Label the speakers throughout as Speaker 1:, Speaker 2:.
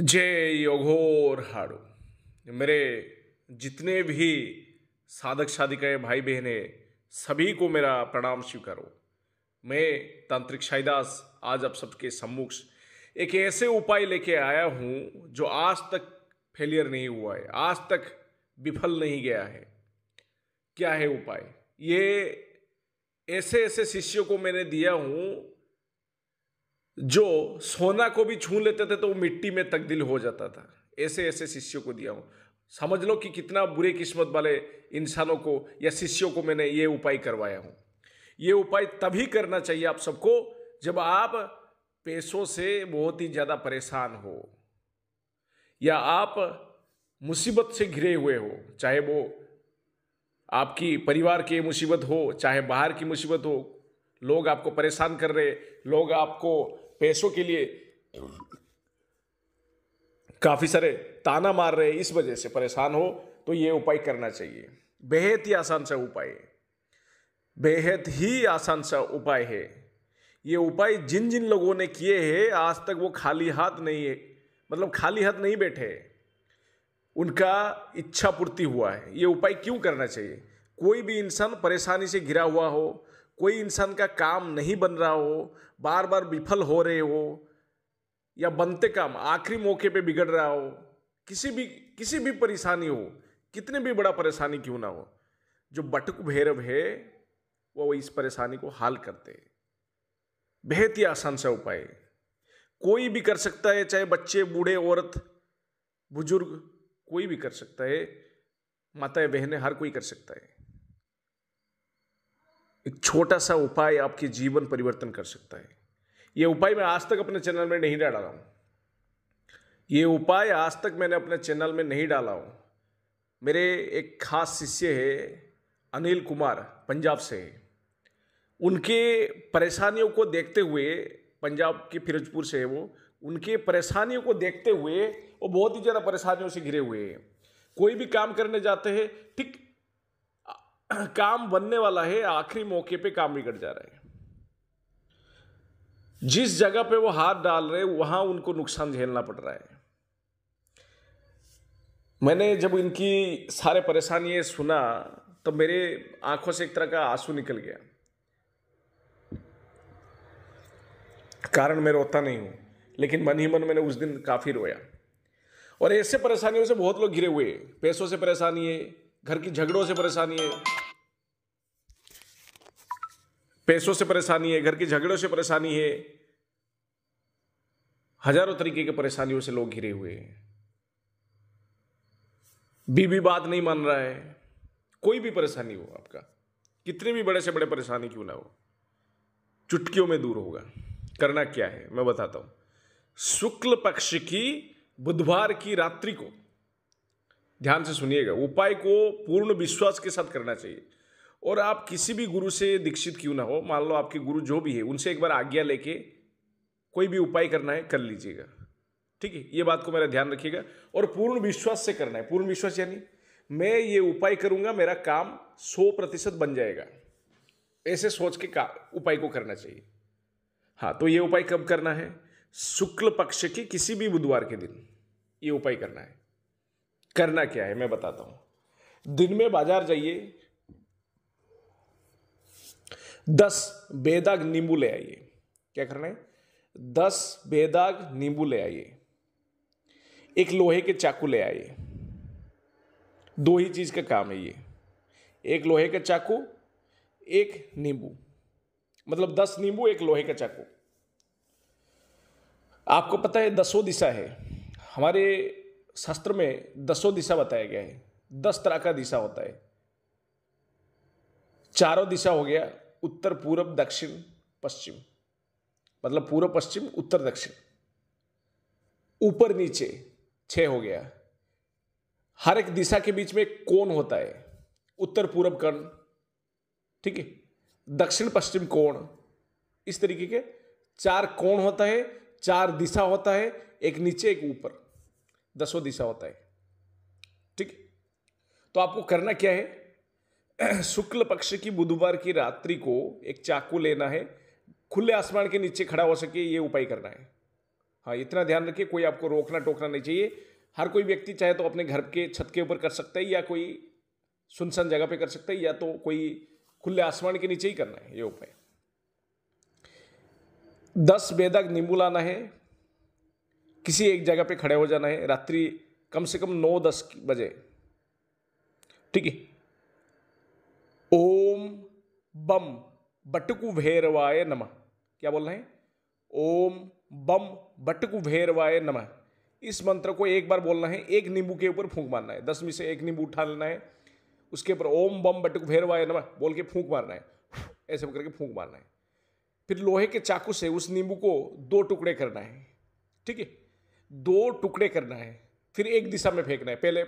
Speaker 1: जय अघोर हाड़ो मेरे जितने भी साधक साधिकाएँ भाई है सभी को मेरा प्रणाम स्वीकारो मैं तांत्रिक शाहीदास आज आप सबके सम्मुख एक ऐसे उपाय लेके आया हूँ जो आज तक फेलियर नहीं हुआ है आज तक विफल नहीं गया है क्या है उपाय ये ऐसे ऐसे शिष्यों को मैंने दिया हूँ जो सोना को भी छू लेते थे तो वो मिट्टी में तकदील हो जाता था ऐसे ऐसे शिष्यों को दिया हूँ समझ लो कि कितना बुरे किस्मत वाले इंसानों को या शिष्यों को मैंने ये उपाय करवाया हूँ ये उपाय तभी करना चाहिए आप सबको जब आप पैसों से बहुत ही ज़्यादा परेशान हो या आप मुसीबत से घिरे हुए हो चाहे वो आपकी परिवार की मुसीबत हो चाहे बाहर की मुसीबत हो लोग आपको परेशान कर रहे लोग आपको पैसों के लिए काफ़ी सारे ताना मार रहे इस वजह से परेशान हो तो ये उपाय करना चाहिए बेहद ही आसान सा उपाय है बेहद ही आसान सा उपाय है ये उपाय जिन जिन लोगों ने किए हैं आज तक वो खाली हाथ नहीं है मतलब खाली हाथ नहीं बैठे उनका इच्छा पूर्ति हुआ है ये उपाय क्यों करना चाहिए कोई भी इंसान परेशानी से घिरा हुआ हो कोई इंसान का काम नहीं बन रहा हो बार बार विफल हो रहे हो या बनते काम आखिरी मौके पे बिगड़ रहा हो किसी भी किसी भी परेशानी हो कितने भी बड़ा परेशानी क्यों ना हो जो बटुक भैरव है वो इस परेशानी को हल करते बेहद ही आसान सा उपाय कोई भी कर सकता है चाहे बच्चे बूढ़े औरत बुजुर्ग कोई भी कर सकता है माताएं बहनें हर कोई कर सकता है एक छोटा सा उपाय आपके जीवन परिवर्तन कर सकता है ये उपाय मैं आज तक अपने चैनल में नहीं डाला हूँ ये उपाय आज तक मैंने अपने चैनल में नहीं डाला हूँ मेरे एक खास शिष्य है अनिल कुमार पंजाब से है उनके परेशानियों को देखते हुए पंजाब के फिरोजपुर से है वो उनके परेशानियों को देखते हुए वो बहुत ही ज़्यादा परेशानियों से घिरे हुए हैं कोई भी काम करने जाते हैं ठीक काम बनने वाला है आखिरी मौके पे काम बिगड़ जा रहा है जिस जगह पे वो हाथ डाल रहे वहां उनको नुकसान झेलना पड़ रहा है मैंने जब इनकी सारे परेशानी सुना तो मेरे आंखों से एक तरह का आंसू निकल गया कारण मैं रोता नहीं हूं लेकिन मन ही मन मैंने उस दिन काफ़ी रोया और ऐसे परेशानियों से बहुत लोग घिरे हुए पैसों से परेशानी है घर की झगड़ों से परेशानी है पैसों से परेशानी है घर के झगड़ों से परेशानी है हजारों तरीके की परेशानियों से लोग घिरे हुए हैं बीबी बात नहीं मान रहा है कोई भी परेशानी हो आपका कितने भी बड़े से बड़े परेशानी क्यों ना हो चुटकियों में दूर होगा करना क्या है मैं बताता हूं शुक्ल पक्ष की बुधवार की रात्रि को ध्यान से सुनिएगा उपाय को पूर्ण विश्वास के साथ करना चाहिए और आप किसी भी गुरु से दीक्षित क्यों ना हो मान लो आपके गुरु जो भी है उनसे एक बार आज्ञा लेके कोई भी उपाय करना है कर लीजिएगा ठीक है ये बात को मेरा ध्यान रखिएगा और पूर्ण विश्वास से करना है पूर्ण विश्वास यानी मैं ये उपाय करूंगा मेरा काम सौ प्रतिशत बन जाएगा ऐसे सोच के का उपाय को करना चाहिए हाँ तो ये उपाय कब करना है शुक्ल पक्ष के किसी भी बुधवार के दिन ये उपाय करना है करना क्या है मैं बताता हूँ दिन में बाजार जाइए दस बेदाग नींबू ले आइए क्या करना है दस बेदाग नींबू ले आइए एक लोहे के चाकू ले आइए दो ही चीज़ का काम है ये एक लोहे का चाकू एक नींबू मतलब दस नींबू एक लोहे का चाकू आपको पता है दसों दिशा है हमारे शास्त्र में दसों दिशा बताया गया है दस तरह का दिशा होता है चारों दिशा हो गया उत्तर पूर्व दक्षिण पश्चिम मतलब पूर्व पश्चिम उत्तर दक्षिण ऊपर नीचे छः हो गया हर एक दिशा के बीच में एक कोण होता है उत्तर पूर्व कर्ण ठीक है दक्षिण पश्चिम कोण इस तरीके के चार कोण होता है चार दिशा होता है एक नीचे एक ऊपर दसों दिशा होता है ठीक तो आपको करना क्या है शुक्ल पक्ष की बुधवार की रात्रि को एक चाकू लेना है खुले आसमान के नीचे खड़ा हो सके ये उपाय करना है हाँ इतना ध्यान रखिए कोई आपको रोकना टोकना नहीं चाहिए हर कोई व्यक्ति चाहे तो अपने घर के छत के ऊपर कर सकता है या कोई सुनसान जगह पे कर सकता है या तो कोई खुले आसमान के नीचे ही करना है ये उपाय दस बेदक नींबू लाना है किसी एक जगह पे खड़े हो जाना है रात्रि कम से कम नौ दस बजे ठीक है बम बटकु भैरवाय नमः क्या बोल रहे हैं ओम बम बटकु भैरवाय नमः इस मंत्र को एक बार बोलना है एक नींबू के ऊपर फूंक मारना है दस में से एक नींबू उठा लेना है उसके ऊपर ओम बम बटकु भैरवाय नमः बोल के फूंक मारना है ऐसे करके फूंक मारना है फिर लोहे के चाकू से उस नींबू को दो टुकड़े करना है ठीक है दो टुकड़े करना है फिर एक दिशा में फेंकना है पहले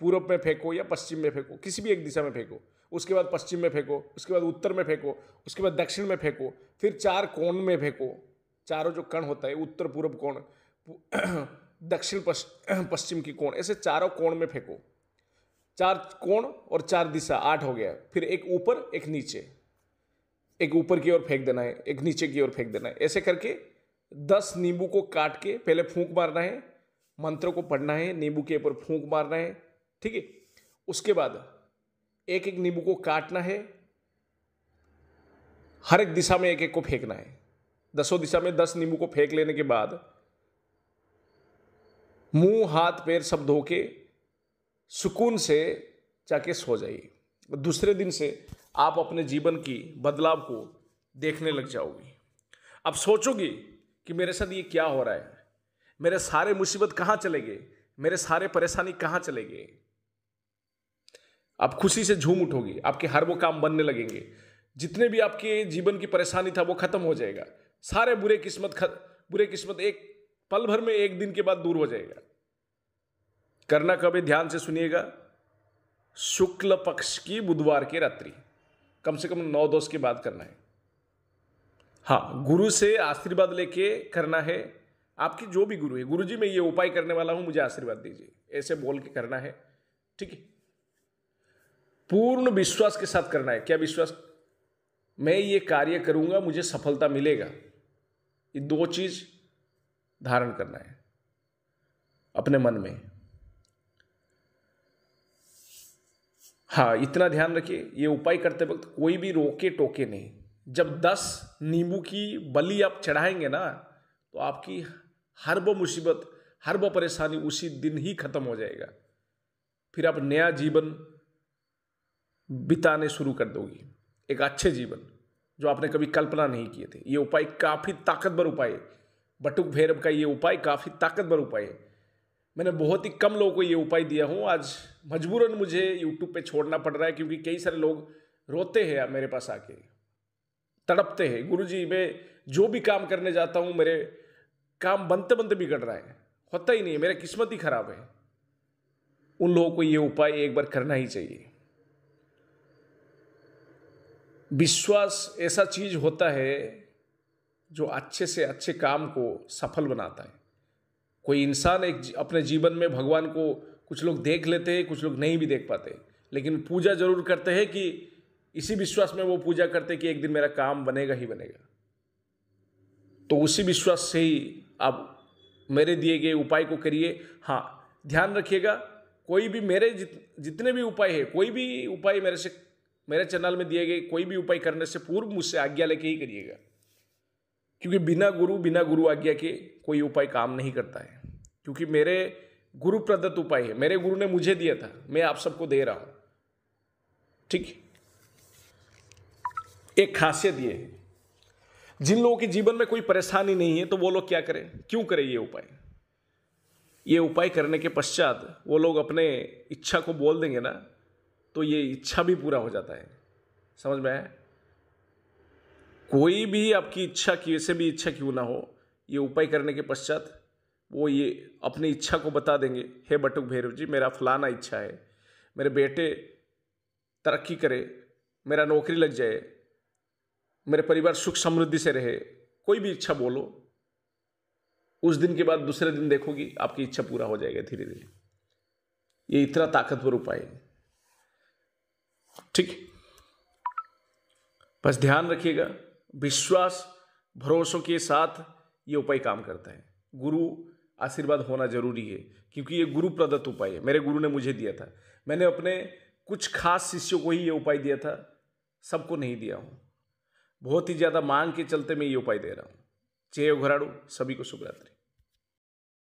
Speaker 1: पूरब में फेंको या पश्चिम में फेंको किसी भी एक दिशा में फेंको उसके बाद पश्चिम में फेंको उसके बाद उत्तर में फेंको उसके बाद दक्षिण में फेंको फिर चार कोण में फेंको चारों जो कण होता है उत्तर पूर्व कोण दक्षिण पश्चिम की कोण ऐसे चारों कोण में फेंको चार कोण और चार दिशा आठ हो गया फिर एक ऊपर एक नीचे एक ऊपर की ओर फेंक देना है एक नीचे की ओर फेंक देना है ऐसे करके दस नींबू को काट के पहले फूंक मारना है मंत्रों को पढ़ना है नींबू के ऊपर फूंक मारना है ठीक है उसके बाद एक एक नींबू को काटना है हर एक दिशा में एक एक को फेंकना है दसों दिशा में दस नींबू को फेंक लेने के बाद मुंह हाथ पैर सब धो के सुकून से जाके सो जाइए दूसरे दिन से आप अपने जीवन की बदलाव को देखने लग जाओगी अब सोचोगी कि मेरे साथ ये क्या हो रहा है मेरे सारे मुसीबत कहाँ चले गए मेरे सारे परेशानी कहाँ चले गए आप खुशी से झूम उठोगे आपके हर वो काम बनने लगेंगे जितने भी आपके जीवन की परेशानी था वो खत्म हो जाएगा सारे बुरे किस्मत ख... बुरे किस्मत एक पल भर में एक दिन के बाद दूर हो जाएगा करना कभी ध्यान से सुनिएगा शुक्ल पक्ष की बुधवार की रात्रि कम से कम नौ दस के बाद करना है हाँ गुरु से आशीर्वाद लेके करना है आपकी जो भी गुरु है गुरु जी मैं ये उपाय करने वाला हूं मुझे आशीर्वाद दीजिए ऐसे बोल के करना है ठीक है पूर्ण विश्वास के साथ करना है क्या विश्वास मैं ये कार्य करूंगा मुझे सफलता मिलेगा ये दो चीज़ धारण करना है अपने मन में हाँ इतना ध्यान रखिए ये उपाय करते वक्त कोई भी रोके टोके नहीं जब दस नींबू की बली आप चढ़ाएंगे ना तो आपकी हर वो मुसीबत हर वो परेशानी उसी दिन ही खत्म हो जाएगा फिर आप नया जीवन बिताने शुरू कर दोगी एक अच्छे जीवन जो आपने कभी कल्पना नहीं किए थे ये उपाय काफ़ी ताकतवर उपाय है बटुक भैरव का ये उपाय काफ़ी ताकतवर उपाय है मैंने बहुत ही कम लोगों को ये उपाय दिया हूँ आज मजबूरन मुझे यूट्यूब पे छोड़ना पड़ रहा है क्योंकि कई सारे लोग रोते हैं मेरे पास आके तड़पते हैं गुरु जी मैं जो भी काम करने जाता हूँ मेरे काम बनते बनते बिगड़ रहा है होता ही नहीं है मेरा किस्मत ही खराब है उन लोगों को ये उपाय एक बार करना ही चाहिए विश्वास ऐसा चीज़ होता है जो अच्छे से अच्छे काम को सफल बनाता है कोई इंसान एक अपने जीवन में भगवान को कुछ लोग देख लेते हैं कुछ लोग नहीं भी देख पाते लेकिन पूजा जरूर करते हैं कि इसी विश्वास में वो पूजा करते कि एक दिन मेरा काम बनेगा ही बनेगा तो उसी विश्वास से ही आप मेरे दिए गए उपाय को करिए हाँ ध्यान रखिएगा कोई भी मेरे जित, जितने भी उपाय है कोई भी उपाय मेरे से मेरे चैनल में दिए गए कोई भी उपाय करने से पूर्व मुझसे आज्ञा लेके ही करिएगा क्योंकि बिना गुरु बिना गुरु आज्ञा के कोई उपाय काम नहीं करता है क्योंकि मेरे गुरु प्रदत्त उपाय है मेरे गुरु ने मुझे दिया था मैं आप सबको दे रहा हूं ठीक एक खासियत दिए है जिन लोगों के जीवन में कोई परेशानी नहीं है तो वो लोग क्या करें क्यों करें ये उपाय ये उपाय करने के पश्चात वो लोग अपने इच्छा को बोल देंगे ना तो ये इच्छा भी पूरा हो जाता है समझ में आए कोई भी आपकी इच्छा कैसे भी इच्छा क्यों ना हो ये उपाय करने के पश्चात वो ये अपनी इच्छा को बता देंगे हे बटुक भैरव जी मेरा फलाना इच्छा है मेरे बेटे तरक्की करे मेरा नौकरी लग जाए मेरे परिवार सुख समृद्धि से रहे कोई भी इच्छा बोलो उस दिन के बाद दूसरे दिन देखोगी आपकी इच्छा पूरा हो जाएगा धीरे धीरे ये इतना ताकतवर उपाय है ठीक बस ध्यान रखिएगा विश्वास भरोसों के साथ ये उपाय काम करता है गुरु आशीर्वाद होना जरूरी है क्योंकि ये गुरु प्रदत्त उपाय है मेरे गुरु ने मुझे दिया था मैंने अपने कुछ खास शिष्यों को ही ये उपाय दिया था सबको नहीं दिया हूँ बहुत ही ज़्यादा मांग के चलते मैं ये उपाय दे रहा हूँ जय घराड़ू सभी को शुभरात्रि